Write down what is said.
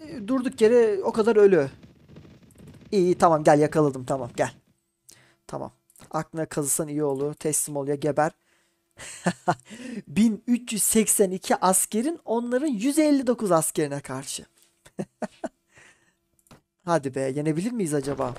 E, durduk yere o kadar ölü. İyi tamam gel yakaladım tamam gel. Tamam. Aklına kazısan iyi olur. Teslim ol ya geber. 1382 askerin onların 159 askerine karşı. Hadi be yenebilir miyiz acaba?